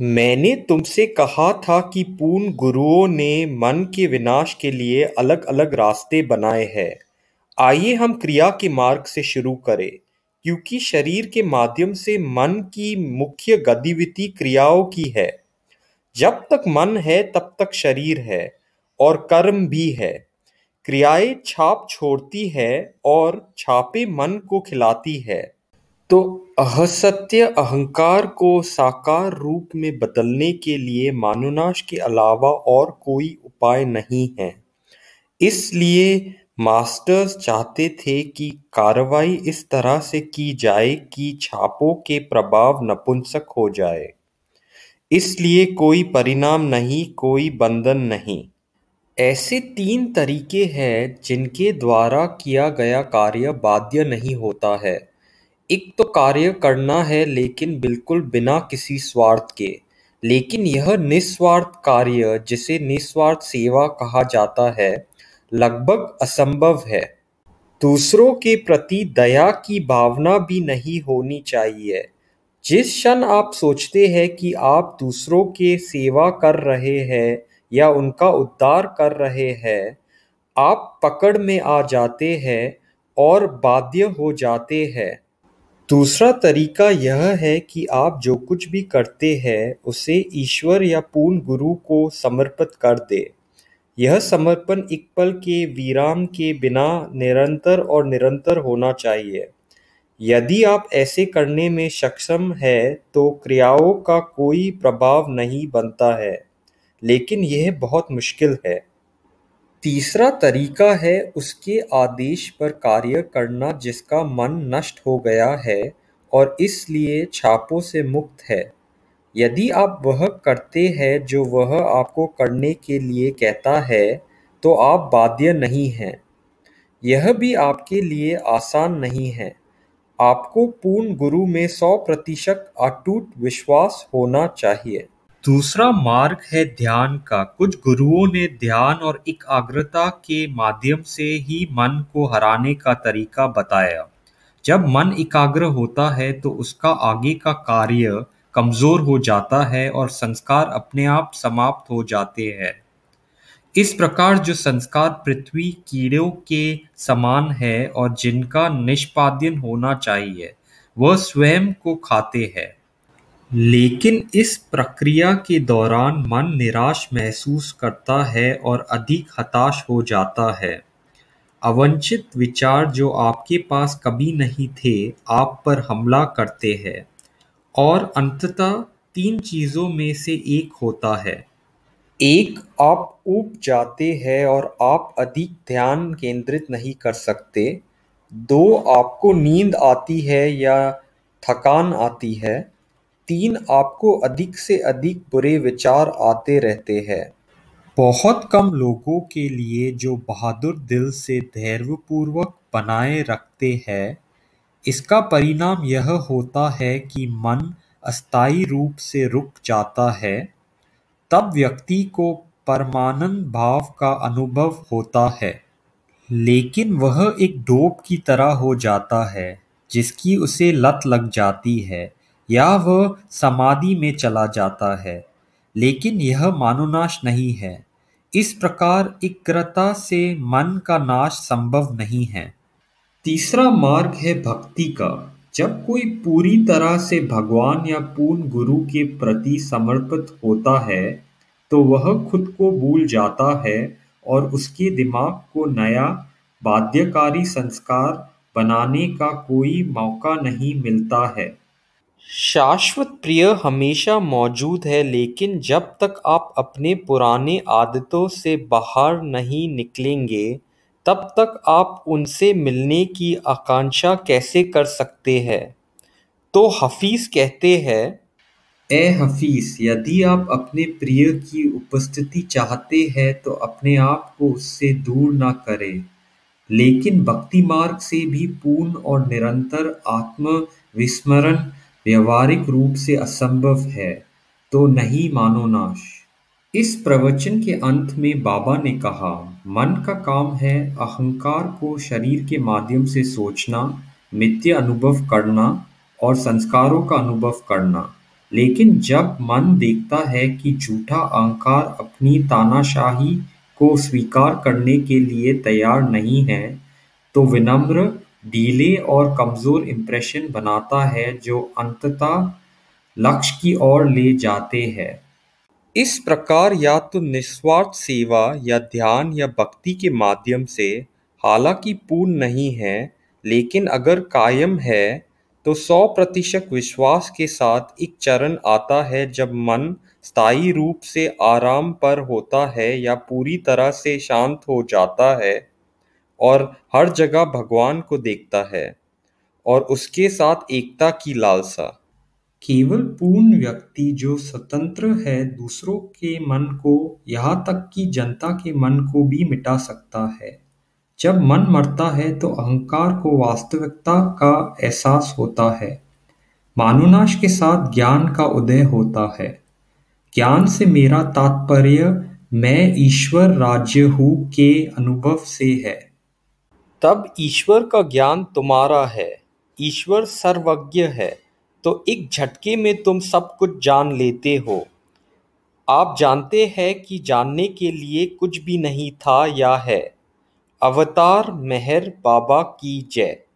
मैंने तुमसे कहा था कि पूर्ण गुरुओं ने मन के विनाश के लिए अलग अलग रास्ते बनाए हैं आइए हम क्रिया के मार्ग से शुरू करें क्योंकि शरीर के माध्यम से मन की मुख्य गतिविधि क्रियाओं की है जब तक मन है तब तक शरीर है और कर्म भी है क्रियाएं छाप छोड़ती है और छापे मन को खिलाती है तो असत्य अहंकार को साकार रूप में बदलने के लिए मानुनाश के अलावा और कोई उपाय नहीं है इसलिए मास्टर्स चाहते थे कि कार्रवाई इस तरह से की जाए कि छापों के प्रभाव नपुंसक हो जाए इसलिए कोई परिणाम नहीं कोई बंधन नहीं ऐसे तीन तरीके हैं जिनके द्वारा किया गया कार्य बाध्य नहीं होता है एक तो कार्य करना है लेकिन बिल्कुल बिना किसी स्वार्थ के लेकिन यह निस्वार्थ कार्य जिसे निस्वार्थ सेवा कहा जाता है लगभग असंभव है दूसरों के प्रति दया की भावना भी नहीं होनी चाहिए जिस क्षण आप सोचते हैं कि आप दूसरों के सेवा कर रहे हैं या उनका उद्धार कर रहे हैं आप पकड़ में आ जाते हैं और बाध्य हो जाते हैं दूसरा तरीका यह है कि आप जो कुछ भी करते हैं उसे ईश्वर या पूर्ण गुरु को समर्पित कर दे यह समर्पण एक पल के विराम के बिना निरंतर और निरंतर होना चाहिए यदि आप ऐसे करने में सक्षम है तो क्रियाओं का कोई प्रभाव नहीं बनता है लेकिन यह बहुत मुश्किल है तीसरा तरीका है उसके आदेश पर कार्य करना जिसका मन नष्ट हो गया है और इसलिए छापों से मुक्त है यदि आप वह करते हैं जो वह आपको करने के लिए कहता है तो आप बाध्य नहीं हैं यह भी आपके लिए आसान नहीं है आपको पूर्ण गुरु में सौ प्रतिशत अटूट विश्वास होना चाहिए दूसरा मार्ग है ध्यान का कुछ गुरुओं ने ध्यान और एकाग्रता के माध्यम से ही मन को हराने का तरीका बताया जब मन एकाग्र होता है तो उसका आगे का कार्य कमजोर हो जाता है और संस्कार अपने आप समाप्त हो जाते हैं इस प्रकार जो संस्कार पृथ्वी कीड़ों के समान है और जिनका निष्पादन होना चाहिए वह स्वयं को खाते हैं लेकिन इस प्रक्रिया के दौरान मन निराश महसूस करता है और अधिक हताश हो जाता है अवंचित विचार जो आपके पास कभी नहीं थे आप पर हमला करते हैं और अंततः तीन चीज़ों में से एक होता है एक आप ऊब जाते हैं और आप अधिक ध्यान केंद्रित नहीं कर सकते दो आपको नींद आती है या थकान आती है तीन आपको अधिक से अधिक बुरे विचार आते रहते हैं बहुत कम लोगों के लिए जो बहादुर दिल से धैर्यपूर्वक बनाए रखते हैं इसका परिणाम यह होता है कि मन अस्थायी रूप से रुक जाता है तब व्यक्ति को परमानंद भाव का अनुभव होता है लेकिन वह एक डोप की तरह हो जाता है जिसकी उसे लत लग जाती है या वह समाधि में चला जाता है लेकिन यह मानोनाश नहीं है इस प्रकार इक्रता से मन का नाश संभव नहीं है तीसरा मार्ग है भक्ति का जब कोई पूरी तरह से भगवान या पूर्ण गुरु के प्रति समर्पित होता है तो वह खुद को भूल जाता है और उसके दिमाग को नया बाध्यकारी संस्कार बनाने का कोई मौका नहीं मिलता है शाश्वत प्रिय हमेशा मौजूद है लेकिन जब तक आप अपने पुराने आदतों से बाहर नहीं निकलेंगे तब तक आप उनसे मिलने की आकांक्षा कैसे कर सकते हैं तो हफीज़ कहते हैं ए हफीज़ यदि आप अपने प्रिय की उपस्थिति चाहते हैं तो अपने आप को उससे दूर ना करें लेकिन भक्ति मार्ग से भी पूर्ण और निरंतर आत्म विस्मरण व्यवहारिक रूप से असंभव है तो नहीं मानो नाश इस प्रवचन के अंत में बाबा ने कहा मन का काम है अहंकार को शरीर के माध्यम से सोचना मित्य अनुभव करना और संस्कारों का अनुभव करना लेकिन जब मन देखता है कि झूठा अहंकार अपनी तानाशाही को स्वीकार करने के लिए तैयार नहीं है तो विनम्र ढीले और कमजोर इंप्रेशन बनाता है जो अंततः लक्ष्य की ओर ले जाते हैं इस प्रकार या तो निस्वार्थ सेवा या ध्यान या भक्ति के माध्यम से हालांकि पूर्ण नहीं है लेकिन अगर कायम है तो सौ प्रतिशत विश्वास के साथ एक चरण आता है जब मन स्थायी रूप से आराम पर होता है या पूरी तरह से शांत हो जाता है और हर जगह भगवान को देखता है और उसके साथ एकता की लालसा केवल पूर्ण व्यक्ति जो स्वतंत्र है दूसरों के मन को यहाँ तक कि जनता के मन को भी मिटा सकता है जब मन मरता है तो अहंकार को वास्तविकता का एहसास होता है मानोनाश के साथ ज्ञान का उदय होता है ज्ञान से मेरा तात्पर्य मैं ईश्वर राज्य हूँ के अनुभव से है तब ईश्वर का ज्ञान तुम्हारा है ईश्वर सर्वज्ञ है तो एक झटके में तुम सब कुछ जान लेते हो आप जानते हैं कि जानने के लिए कुछ भी नहीं था या है अवतार मेहर बाबा की जय